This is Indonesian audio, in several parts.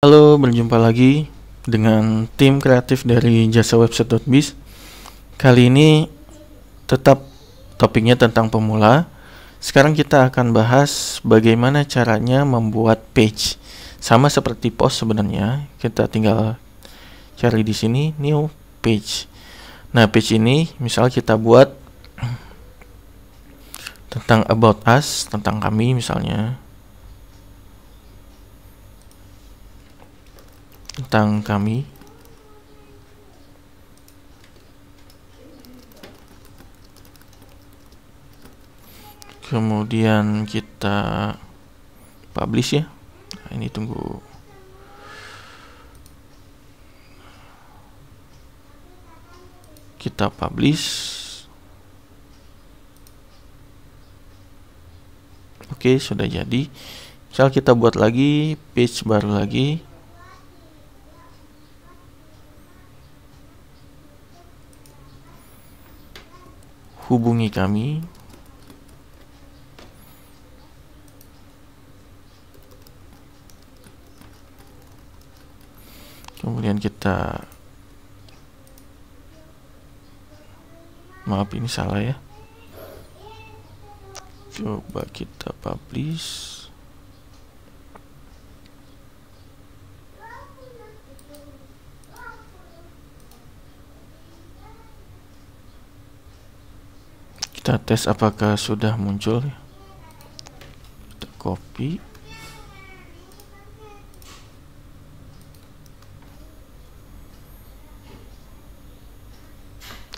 Halo, berjumpa lagi dengan tim kreatif dari jasa website.biz. Kali ini tetap topiknya tentang pemula. Sekarang kita akan bahas bagaimana caranya membuat page. Sama seperti post sebenarnya, kita tinggal cari di sini new page. Nah, page ini misal kita buat tentang about us, tentang kami misalnya. tentang kami kemudian kita publish ya nah, ini tunggu kita publish oke sudah jadi misal kita buat lagi page baru lagi hubungi kami kemudian kita maaf ini salah ya coba kita publish kita tes apakah sudah muncul ya? kita copy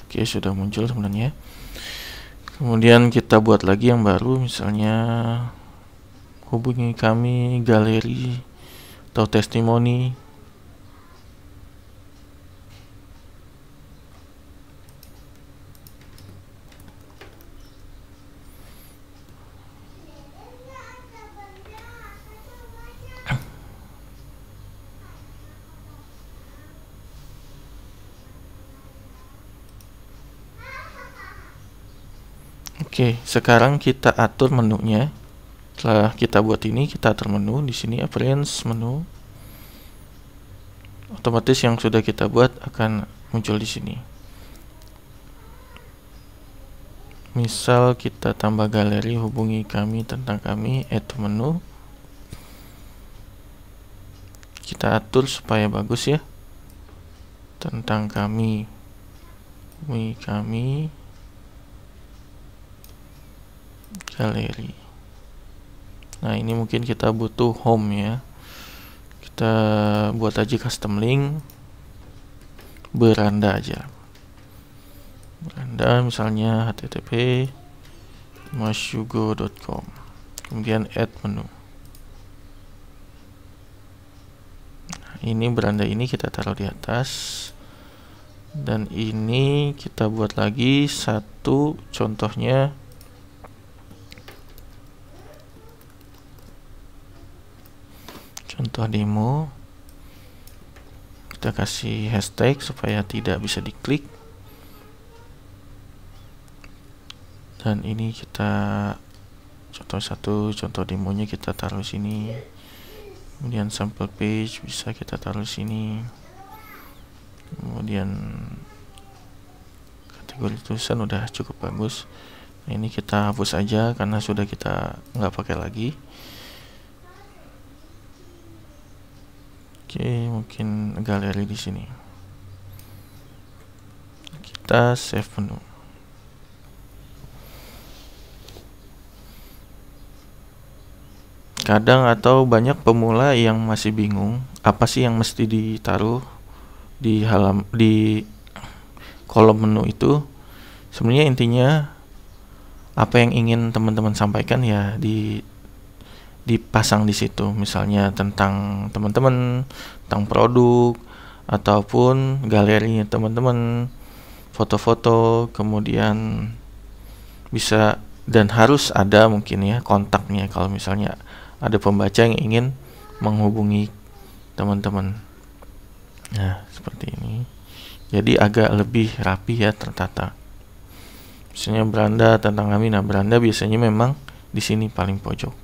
oke sudah muncul sebenarnya kemudian kita buat lagi yang baru misalnya hubungi kami galeri atau testimoni Oke, sekarang kita atur menunya. Setelah kita buat ini, kita atur menu di sini appearance menu. Otomatis yang sudah kita buat akan muncul di sini. Misal kita tambah galeri hubungi kami tentang kami add menu. Kita atur supaya bagus ya. Tentang kami. Hubungi kami galeri nah ini mungkin kita butuh home ya kita buat aja custom link beranda aja beranda misalnya http masyugo.com kemudian add menu nah, ini beranda ini kita taruh di atas dan ini kita buat lagi satu contohnya contoh demo kita kasih hashtag supaya tidak bisa diklik dan ini kita contoh satu contoh demonya kita taruh sini kemudian sample page bisa kita taruh sini kemudian kategori tulisan udah cukup bagus nah, ini kita hapus aja karena sudah kita nggak pakai lagi Oke, mungkin galeri di sini. Kita save menu. Kadang atau banyak pemula yang masih bingung apa sih yang mesti ditaruh di halam di kolom menu itu. Sebenarnya intinya apa yang ingin teman-teman sampaikan ya di dipasang di situ misalnya tentang teman-teman tentang produk ataupun galerinya teman-teman foto-foto kemudian bisa dan harus ada mungkin ya kontaknya kalau misalnya ada pembaca yang ingin menghubungi teman-teman nah seperti ini jadi agak lebih rapi ya tertata misalnya beranda tentang kami nah beranda biasanya memang di sini paling pojok